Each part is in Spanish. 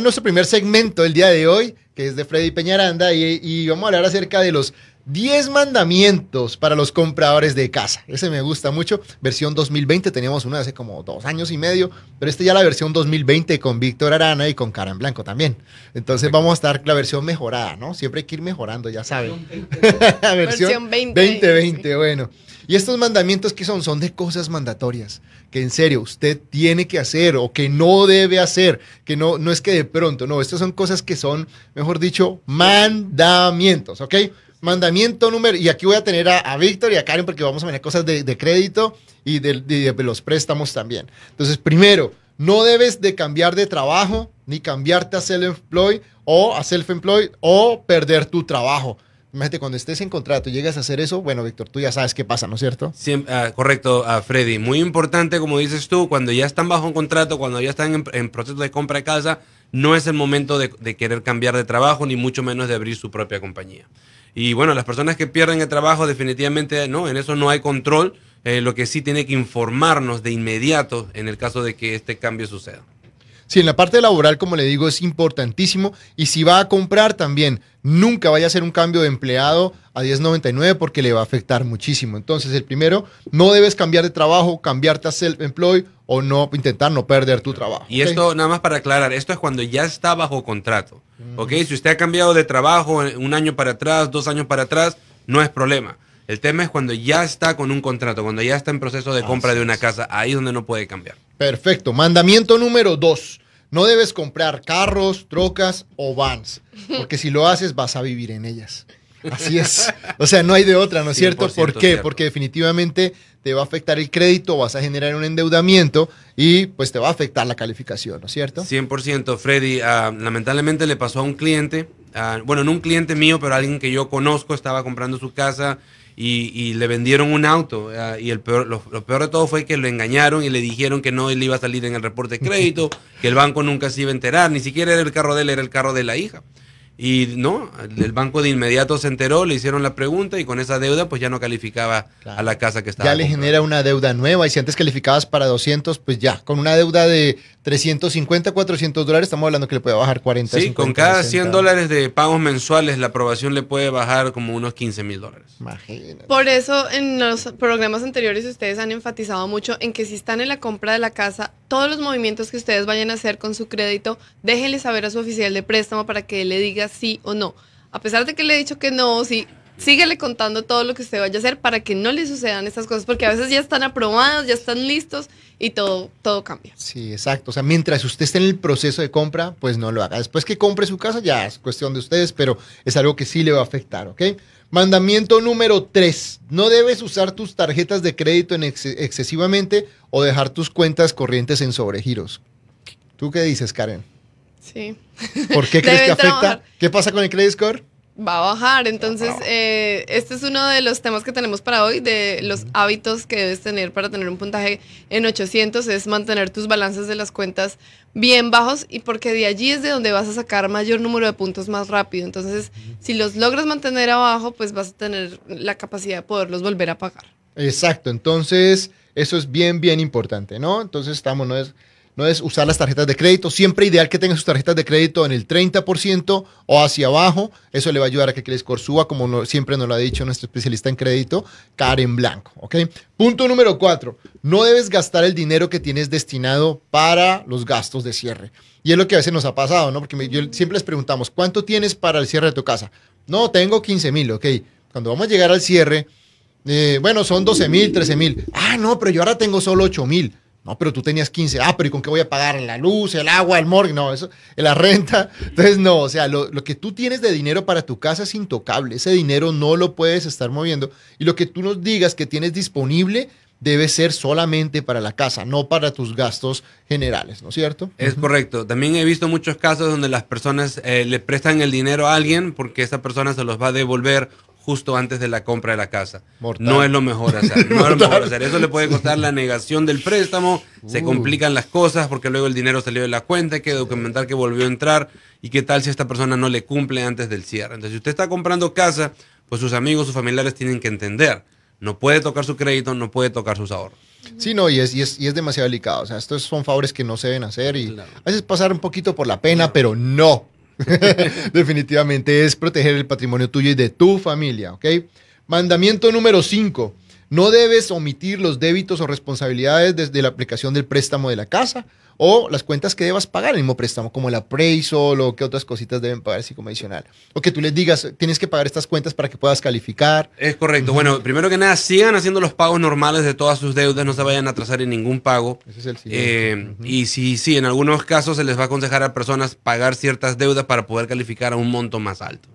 nuestro primer segmento del día de hoy, que es de Freddy Peñaranda, y vamos a hablar acerca de los 10 mandamientos para los compradores de casa. Ese me gusta mucho. Versión 2020, teníamos una hace como dos años y medio, pero este ya la versión 2020 con Víctor Arana y con Karen Blanco también. Entonces vamos a estar la versión mejorada, ¿no? Siempre hay que ir mejorando, ya saben. versión, 2020, bueno. Y estos mandamientos que son, son de cosas mandatorias, que en serio usted tiene que hacer o que no debe hacer, que no, no es que de pronto, no, estas son cosas que son, mejor dicho, mandamientos, ¿ok? Mandamiento número, y aquí voy a tener a, a Víctor y a Karen porque vamos a tener cosas de, de crédito y de, de, los préstamos también. Entonces, primero, no debes de cambiar de trabajo, ni cambiarte a self-employed o a self-employed o perder tu trabajo. Imagínate, cuando estés en contrato y llegas a hacer eso, bueno, Víctor, tú ya sabes qué pasa, ¿no es cierto? Sí, ah, correcto, ah, Freddy. Muy importante, como dices tú, cuando ya están bajo un contrato, cuando ya están en, en proceso de compra de casa, no es el momento de, querer cambiar de trabajo, ni mucho menos de abrir su propia compañía. Y bueno, las personas que pierden el trabajo definitivamente no, en eso no hay control, eh, lo que sí tiene que informarnos de inmediato en el caso de que este cambio suceda. Sí, en la parte laboral, como le digo, es importantísimo. Y si va a comprar también, nunca vaya a hacer un cambio de empleado a 1099 porque le va a afectar muchísimo. Entonces, el primero, no debes cambiar de trabajo, cambiarte a self-employ o no intentar no perder tu trabajo. Y esto, nada más para aclarar, esto es cuando ya está bajo contrato. Mm. ¿Ok? Si usted ha cambiado de trabajo un año para atrás, dos años para atrás, no es problema. El tema es cuando ya está con un contrato, cuando ya está en proceso de compra de una casa, ahí es donde no puede cambiar. Perfecto. Mandamiento número dos. No debes comprar carros, trocas o vans, porque si lo haces vas a vivir en ellas. Así es. O sea, no hay de otra, ¿no es cierto? ¿Por qué? Porque definitivamente te va a afectar el crédito, vas a generar un endeudamiento y pues te va a afectar la calificación, ¿no es cierto? 100%, Freddy. Ah, lamentablemente le pasó a un cliente, ah, bueno, no un cliente mío, pero alguien que yo conozco, estaba comprando su casa y, le vendieron un auto. Ah, y el peor, lo, lo, peor de todo fue que lo engañaron y le dijeron que no él iba a salir en el reporte de crédito, que el banco nunca se iba a enterar, ni siquiera era el carro de él, era el carro de la hija. Y no, el banco de inmediato se enteró, le hicieron la pregunta y con esa deuda pues ya no calificaba a la casa que estaba. Ya le genera una deuda nueva y si antes calificabas para 200, pues ya, con una deuda de 350, 400 dólares, estamos hablando que le puede bajar 40. Sí, con cada 100 dólares de pagos mensuales la aprobación le puede bajar como unos 15 mil dólares. Imagínate. Por eso en los programas anteriores ustedes han enfatizado mucho en que si están en la compra de la casa, todos los movimientos que ustedes vayan a hacer con su crédito, déjenle saber a su oficial de préstamo para que le diga sí o no. A pesar de que le he dicho que no, sí, síguele contando todo lo que se vaya a hacer para que no le sucedan estas cosas, porque a veces ya están aprobados, ya están listos y todo, todo cambia. Sí, exacto. O sea, mientras usted esté en el proceso de compra, pues no lo haga. Después que compre su casa, ya es cuestión de ustedes, pero es algo que sí le va a afectar, ¿ok? Mandamiento número 3. No debes usar tus tarjetas de crédito excesivamente o dejar tus cuentas corrientes en sobregiros. ¿Tú qué dices, Karen? Sí. ¿Por qué crees que afecta? ¿Qué pasa con el credit score? Va a bajar, entonces eh, este es uno de los temas que tenemos para hoy, de los hábitos que debes tener para tener un puntaje en 800, es mantener tus balances de las cuentas bien bajos y porque de allí es de donde vas a sacar mayor número de puntos más rápido, entonces si los logras mantener abajo, pues vas a tener la capacidad de poderlos volver a pagar. Exacto, entonces eso es bien, bien importante, ¿no? Entonces estamos, no es no es usar las tarjetas de crédito. Siempre ideal que tenga sus tarjetas de crédito en el 30% o hacia abajo. Eso le va a ayudar a que el score suba, como siempre nos lo ha dicho nuestro especialista en crédito, Karen Blanco. ¿ok? Punto número cuatro. No debes gastar el dinero que tienes destinado para los gastos de cierre. Y es lo que a veces nos ha pasado, ¿no? Porque siempre les preguntamos, ¿cuánto tienes para el cierre de tu casa? No, tengo 15 mil, ok. Cuando vamos a llegar al cierre, eh, bueno, son 12 mil, 13 mil. Ah, no, pero yo ahora tengo solo 8 mil. No, pero tú tenías 15. Ah, pero ¿y con qué voy a pagar? ¿La luz, el agua, el morgue? No, eso, la renta. Entonces, no, o sea, lo, que tú tienes de dinero para tu casa es intocable. Ese dinero no lo puedes estar moviendo. Y lo que tú nos digas que tienes disponible debe ser solamente para la casa, no para tus gastos generales, ¿no es cierto? Es correcto. También he visto muchos casos donde las personas eh, le prestan el dinero a alguien porque esa persona se los va a devolver justo antes de la compra de la casa. No es lo mejor hacer. no es mejor hacer. Eso le puede costar la negación del préstamo, se uh. complican las cosas porque luego el dinero salió de la cuenta, hay que documentar que volvió a entrar y qué tal si esta persona no le cumple antes del cierre. Entonces, si usted está comprando casa, pues sus amigos, sus familiares tienen que entender. No puede tocar su crédito, no puede tocar sus ahorros. Sí, no, y es, y es, demasiado delicado. O sea, estos son favores que no se deben hacer y a veces pasar un poquito por la pena, pero no. Definitivamente es proteger el patrimonio tuyo y de tu familia, ¿ok? Mandamiento número 5. No debes omitir los débitos o responsabilidades desde la aplicación del préstamo de la casa o las cuentas que debas pagar el mismo préstamo, como el appraisal o qué otras cositas deben pagar así como adicional. O que tú les digas, tienes que pagar estas cuentas para que puedas calificar. Es correcto. Bueno, primero que nada, sigan haciendo los pagos normales de todas sus deudas, no se vayan a atrasar en ningún pago. Ese es el siguiente. Eh, y sí, sí, en algunos casos se les va a aconsejar a personas pagar ciertas deudas para poder calificar a un monto más alto.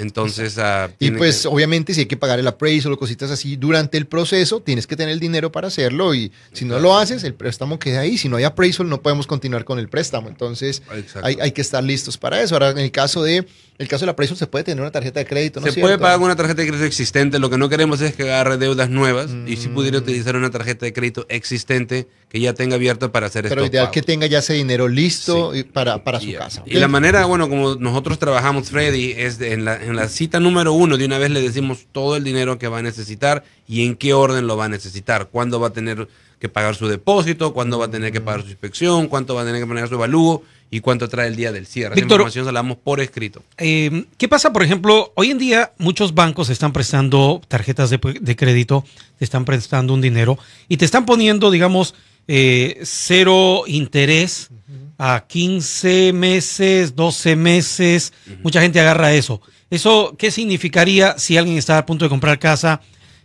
Entonces, ah, y pues obviamente si hay que pagar el appraisal o cositas así durante el proceso, tienes que tener el dinero para hacerlo y si no lo haces, el préstamo queda ahí. Si no hay appraisal, no podemos continuar con el préstamo. Entonces, hay, hay, que estar listos para eso. Ahora, en el caso de el caso de la presión se puede tener una tarjeta de crédito, ¿no? Se puede pagar una tarjeta de crédito existente, lo que no queremos es que agarre deudas nuevas y si mm. pudiera utilizar una tarjeta de crédito existente que ya tenga abierta para hacer esto. Pero ideal que tenga ya ese dinero listo para, para su casa. Y la manera, bueno, como nosotros trabajamos, Freddy, es en, la, en la cita número uno, de una vez le decimos todo el dinero que va a necesitar y en qué orden lo va a necesitar, cuándo va a tener que pagar su depósito, cuándo va a tener que pagar su inspección, cuánto va a tener que pagar su evalúo y cuánto trae el día del cierre. Víctor, información hablamos por escrito. Em, ¿Qué pasa, por ejemplo? Hoy en día muchos bancos están prestando tarjetas de, crédito, te están prestando un dinero y te están poniendo, digamos, eh, cero interés a 15 meses, 12 meses. Mucha gente agarra eso. ¿Eso qué significaría si alguien está a punto de comprar casa?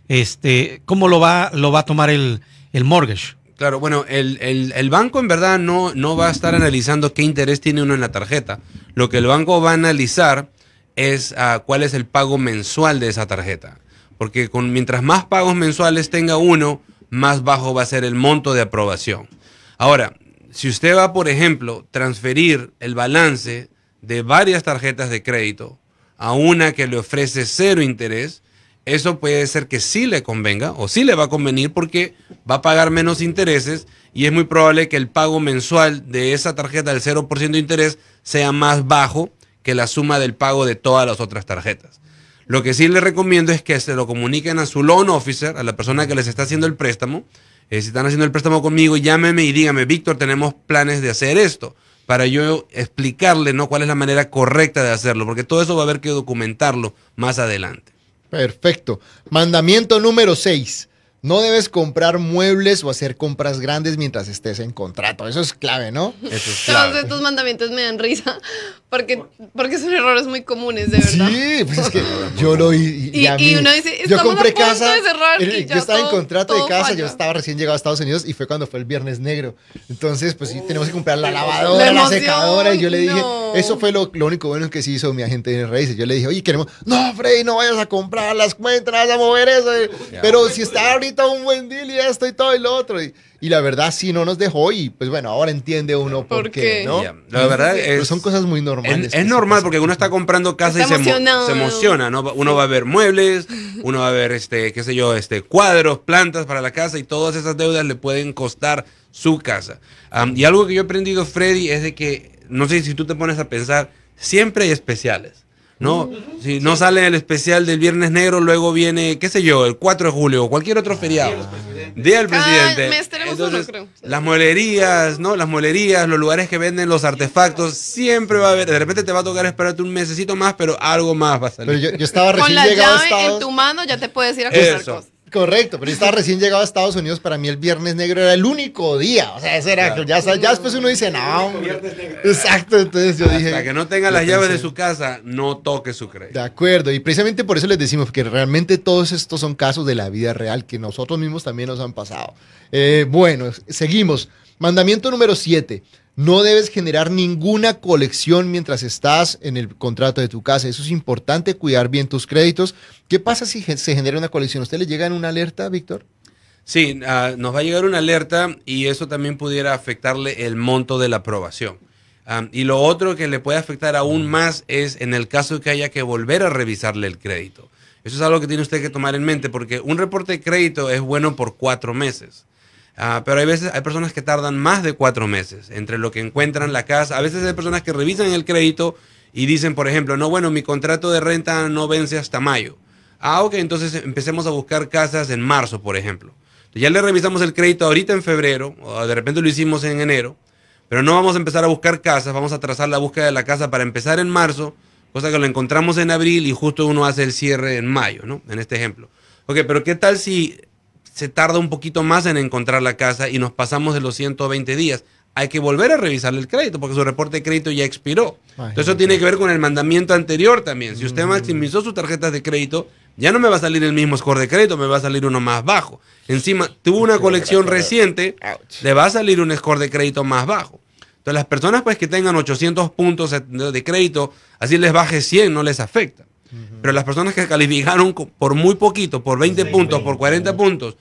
Este, ¿Cómo lo va, lo va a tomar el, el mortgage? Claro, bueno, el, banco en verdad no, no va a estar analizando qué interés tiene uno en la tarjeta. Lo que el banco va a analizar es ah, cuál es el pago mensual de esa tarjeta. Porque con, mientras más pagos mensuales tenga uno, más bajo va a ser el monto de aprobación. Ahora, si usted va, por ejemplo, transferir el balance de varias tarjetas de crédito a una que le ofrece cero interés, eso puede ser que sí le convenga o sí le va a convenir porque va a pagar menos intereses y es muy probable que el pago mensual de esa tarjeta del 0% de interés sea más bajo que la suma del pago de todas las otras tarjetas. Lo que sí les recomiendo es que se lo comuniquen a su loan officer, a la persona que les está haciendo el préstamo. Eh, si están haciendo el préstamo conmigo, llámeme y dígame, Víctor, tenemos planes de hacer esto, para yo explicarle ¿no? cuál es la manera correcta de hacerlo, porque todo eso va a haber que documentarlo más adelante. Perfecto. Mandamiento número 6. No debes comprar muebles o hacer compras grandes mientras estés en contrato. Eso es clave, ¿no? Todos estos mandamientos me dan risa porque, porque son errores muy comunes, de verdad. Sí, pues es que yo lo y, y, a mí, uno dice, yo compré casa, yo estaba en contrato de casa, yo estaba recién llegado a Estados Unidos y fue cuando fue el viernes negro. Entonces, pues sí, tenemos que comprar la lavadora, la, secadora y yo le dije, eso fue lo, lo, único bueno que sí hizo mi agente de Y Yo le dije, "Oye, queremos, no, Freddy, no vayas a comprar las cuentas, a mover eso, pero si está ahorita un buen deal y esto y todo y lo otro." Y, y la verdad sí no nos dejó y pues bueno, ahora entiende uno por, qué, ¿no? La verdad es, son cosas muy normales. Es, normal porque uno está comprando casa y se, emociona, ¿no? Uno va a ver muebles, uno va a ver este, qué sé yo, este cuadros, plantas para la casa y todas esas deudas le pueden costar su casa. y algo que yo he aprendido, Freddy, es de que no sé si tú te pones a pensar, siempre hay especiales. No, mm. si no sale el especial del Viernes Negro, luego viene, qué sé yo, el 4 de julio o cualquier otro feriado. Pues, presidente. Día ah, presidente. Las molerías, ¿no? Las molerías, los lugares que venden los artefactos, siempre va a haber. De repente te va a tocar esperarte un mesecito más, pero algo más va a salir. Pero yo, estaba recién Con la llave en tu mano ya te puedes ir a comprar cosas. Correcto, pero yo estaba recién llegado a Estados Unidos, para mí el Viernes Negro era el único día, o sea, era, ya, ya después uno dice, no, exacto, entonces yo dije... Hasta que no tenga las llave llaves de su casa, no toque su crédito. De acuerdo, y precisamente por eso les decimos que realmente todos estos son casos de la vida real que nosotros mismos también nos han pasado. Eh, bueno, seguimos. Mandamiento número 7. No debes generar ninguna colección mientras estás en el contrato de tu casa. Eso es importante, cuidar bien tus créditos. ¿Qué pasa si se genera una colección? ¿Usted le llega en una alerta, Víctor? Sí, ah, nos va a llegar una alerta y eso también pudiera afectarle el monto de la aprobación. Ah, y lo otro que le puede afectar aún mm. más es en el caso de que haya que volver a revisarle el crédito. Eso es algo que tiene usted que tomar en mente porque un reporte de crédito es bueno por cuatro meses. Ah, pero hay veces, hay personas que tardan más de cuatro meses entre lo que encuentran la casa. A veces hay personas que revisan el crédito y dicen, por ejemplo, no, bueno, mi contrato de renta no vence hasta mayo. Ah, ok, entonces empecemos a buscar casas en marzo, por ejemplo. ya le revisamos el crédito ahorita en febrero, o de repente lo hicimos en enero, pero no vamos a empezar a buscar casas, vamos a trazar la búsqueda de la casa para empezar en marzo, cosa que lo encontramos en abril y justo uno hace el cierre en mayo, ¿no? En este ejemplo. Ok, pero ¿qué tal si se tarda un poquito más en encontrar la casa y nos pasamos de los 120 días. Hay que volver a revisar el crédito porque su reporte de crédito ya expiró. Entonces eso tiene que ver con el mandamiento anterior también. Si usted mm. maximizó sus tarjetas de crédito, ya no me va a salir el mismo score de crédito, me va a salir uno más bajo. Encima, tuvo una colección reciente, le va a salir un score de crédito más bajo. Entonces las personas pues que tengan 800 puntos de crédito, así les baje 100, no les afecta. Pero las personas que calificaron por muy poquito, por 20 puntos, por 40 puntos,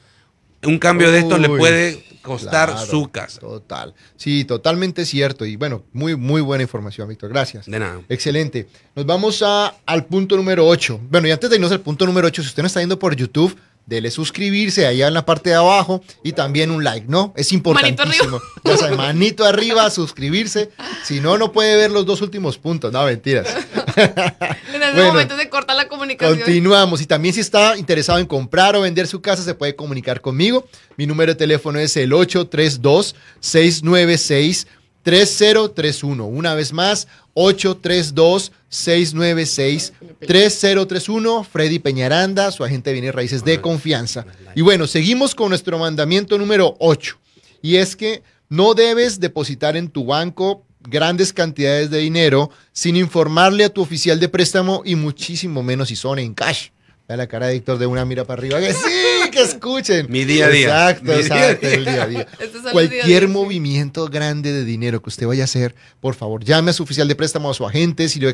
un cambio de esto le puede costar su casa. Total. Sí, totalmente cierto. Y bueno, muy, muy buena información, Víctor. Gracias. De nada. Excelente. Nos vamos a, al punto número 8. Bueno, y antes de irnos al punto número 8, si usted no está viendo por YouTube, dele suscribirse allá en la parte de abajo y también un like, ¿no? Es importantísimo. Manito arriba, ya manito arriba suscribirse. Si no, no puede ver los dos últimos puntos. No, mentiras. en el momento se corta la comunicación. Continuamos. Y también si está interesado en comprar o vender su casa, se puede comunicar conmigo. Mi número de teléfono es el 832-696. 3031. Una vez más, 832-696-3031. Freddy Peñaranda, su agente de bienes raíces de confianza. Y bueno, seguimos con nuestro mandamiento número 8. Y es que no debes depositar en tu banco grandes cantidades de dinero sin informarle a tu oficial de préstamo y muchísimo menos si son en cash. vea la cara de Héctor de una mira para arriba. Que sí, que escuchen. Mi día a día. Exacto, Cualquier movimiento grande de dinero que usted vaya a hacer, por favor, llame a su oficial de préstamo, a su agente, si lo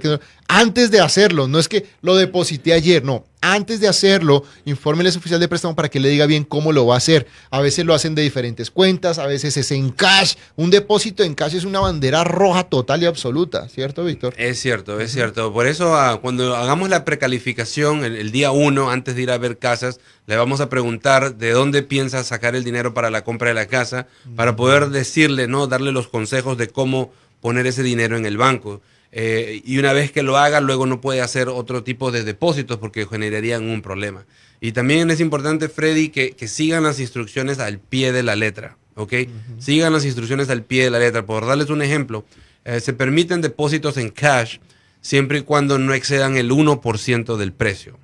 antes de hacerlo. No es que lo deposité ayer, no. Antes de hacerlo, infórmele a su oficial de préstamo para que le diga bien cómo lo va a hacer. A veces lo hacen de diferentes cuentas, a veces es en cash. Un depósito en cash es una bandera roja total y absoluta, ¿cierto, Víctor? Es cierto, es cierto. Por eso, ah, cuando hagamos la precalificación el, el día uno, antes de ir a ver casas, le vamos a preguntar de dónde piensa sacar el dinero para la compra de la casa, para mm. poder decirle, ¿no? Darle los consejos de cómo poner ese dinero en el banco. Eh, y una vez que lo haga, luego no puede hacer otro tipo de depósitos porque generarían un problema. Y también es importante, Freddy, que, sigan las instrucciones al pie de la letra, ¿ok? Sigan las instrucciones al pie de la letra. Por darles un ejemplo, eh, se permiten depósitos en cash siempre y cuando no excedan el 1% del precio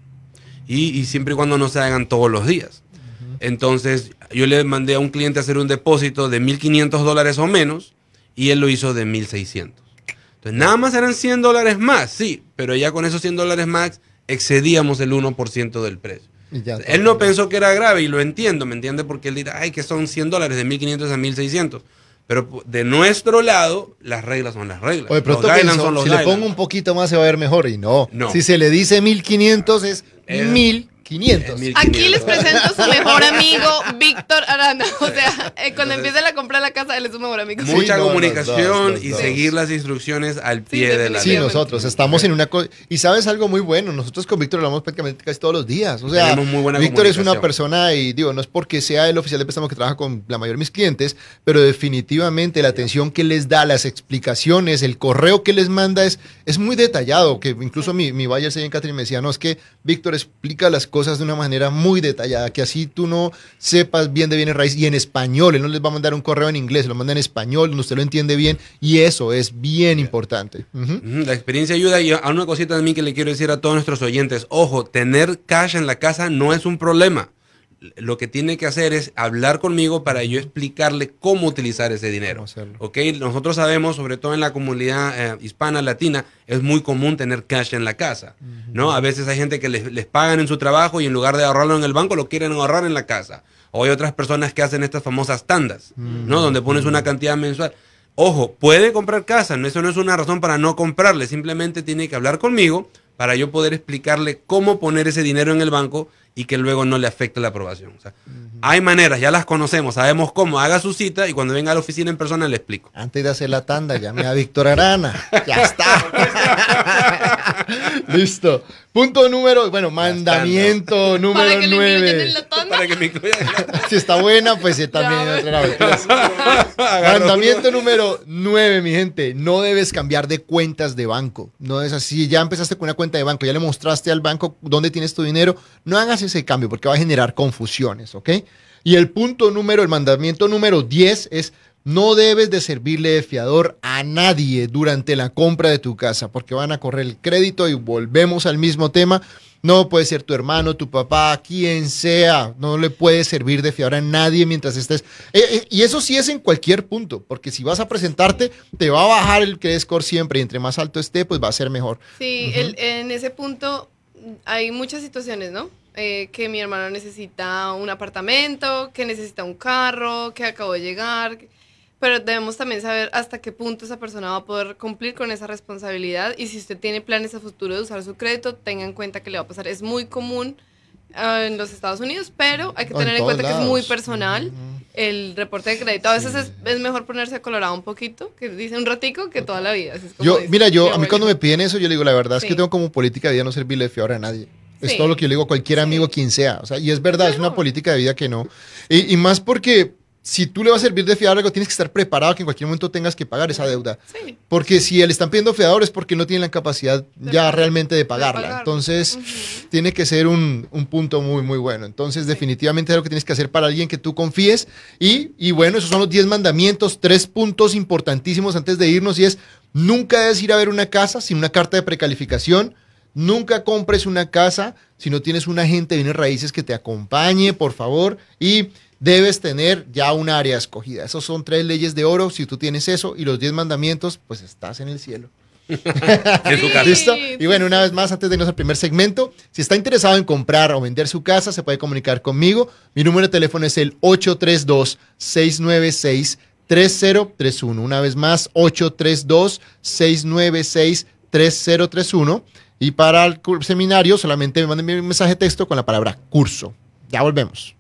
y, siempre y cuando no se hagan todos los días. Entonces, yo le mandé a un cliente a hacer un depósito de 1.500 dólares o menos y él lo hizo de 1.600 nada más eran 100 dólares más, sí, pero ya con esos 100 dólares más excedíamos el 1% del precio. él no pensó que era grave y lo entiendo, ¿me entiende? Porque él dirá, ay, que son 100 dólares de 1.500 a 1.600. Pero de nuestro lado, las reglas son las reglas. Oye, si le pongo un poquito más se va a ver mejor y no. no. Si se le dice 1.500 es 1.000 500. Aquí les presento a su mejor amigo, Víctor Arana. O sea, eh, cuando empieza la compra de la casa, él es su mejor amigo. Mucha comunicación y seguir las instrucciones al pie de la Sí, nosotros estamos en una Y sabes algo muy bueno, nosotros con Víctor hablamos prácticamente casi todos los días. O sea, muy buena Víctor es una persona, y digo, no es porque sea el oficial de préstamo que trabaja con la mayoría de mis clientes, pero definitivamente la atención que les da, las explicaciones, el correo que les manda es, es muy detallado. Que incluso mi, mi Bayer en Catherine me decía, no, es que Víctor explica las cosas cosas de una manera muy detallada, que así tú no sepas bien de bienes raíz y en español, él no les va a mandar un correo en inglés, lo manda en español, donde usted lo entiende bien y eso es bien importante. La experiencia ayuda y a una cosita también que le quiero decir a todos nuestros oyentes, ojo, tener cash en la casa no es un problema lo que tiene que hacer es hablar conmigo para yo explicarle cómo utilizar ese dinero. Nosotros sabemos, sobre todo en la comunidad eh, hispana, latina, es muy común tener cash en la casa. ¿no? A veces hay gente que les, pagan en su trabajo y en lugar de ahorrarlo en el banco, lo quieren ahorrar en la casa. O hay otras personas que hacen estas famosas tandas, ¿no? donde pones una cantidad mensual. Ojo, puede comprar casa, eso no es una razón para no comprarle, simplemente tiene que hablar conmigo para yo poder explicarle cómo poner ese dinero en el banco y que luego no le afecte la aprobación. Hay maneras, ya las conocemos, sabemos cómo. Haga su cita y cuando venga a la oficina en persona le explico. Antes de hacer la tanda, llame a Víctor Arana. ya está. Listo. Punto número, bueno, mandamiento número 9. si está buena, pues también otra vez. Mandamiento número 9, mi gente. No debes cambiar de cuentas de banco. No es así. Ya empezaste con una cuenta de banco, ya le mostraste al banco dónde tienes tu dinero. No hagas ese cambio porque va a generar confusiones, ¿ok? Y el punto número, el mandamiento número 10 es no debes de servirle de fiador a nadie durante la compra de tu casa porque van a correr el crédito y volvemos al mismo tema. No puede ser tu hermano, tu papá, quien sea. No le puede servir de fiar a nadie mientras estés. Eh, eh, y eso sí es en cualquier punto, porque si vas a presentarte, te va a bajar el credit score siempre y entre más alto esté, pues va a ser mejor. Sí, en ese punto hay muchas situaciones, ¿no? Eh, que mi hermano necesita un apartamento, que necesita un carro, que acabo de llegar. Pero debemos también saber hasta qué punto esa persona va a poder cumplir con esa responsabilidad y si usted tiene planes a futuro de usar su crédito, tenga en cuenta que le va a pasar. Es muy común ah, en los Estados Unidos, pero hay que tener en, cuenta que es muy personal. El reporte de crédito, a veces es, es, mejor ponerse colorado un poquito, que dice un ratico, que toda la vida. yo, mira, yo, a mí cuando me piden eso, yo le digo, la verdad es que tengo como política de vida no servirle feo a nadie. Es todo lo que yo le digo a cualquier amigo, quien sea. O sea, y es verdad, es una política de vida que no. y, y más porque si tú le vas a servir de fiador tienes que estar preparado que en cualquier momento tengas que pagar esa deuda. Porque si le están pidiendo fiador es porque no tienen la capacidad ya realmente de pagarla. Entonces, tiene que ser un, punto muy, muy bueno. Entonces, definitivamente es lo que tienes que hacer para alguien que tú confíes. Y, bueno, esos son los 10 mandamientos, tres puntos importantísimos antes de irnos y es, nunca debes ir a ver una casa sin una carta de precalificación. Nunca compres una casa si no tienes un agente de bienes raíces que te acompañe, por favor. Y debes tener ya un área escogida. Esos son tres leyes de oro. Si tú tienes eso y los diez mandamientos, pues estás en el cielo. ¿Listo? Y bueno, una vez más, antes de irnos al primer segmento, si está interesado en comprar o vender su casa, se puede comunicar conmigo. Mi número de teléfono es el 832-696-3031. Una vez más, 832-696-3031. Y para el seminario, solamente me manden un mensaje de texto con la palabra curso. Ya volvemos.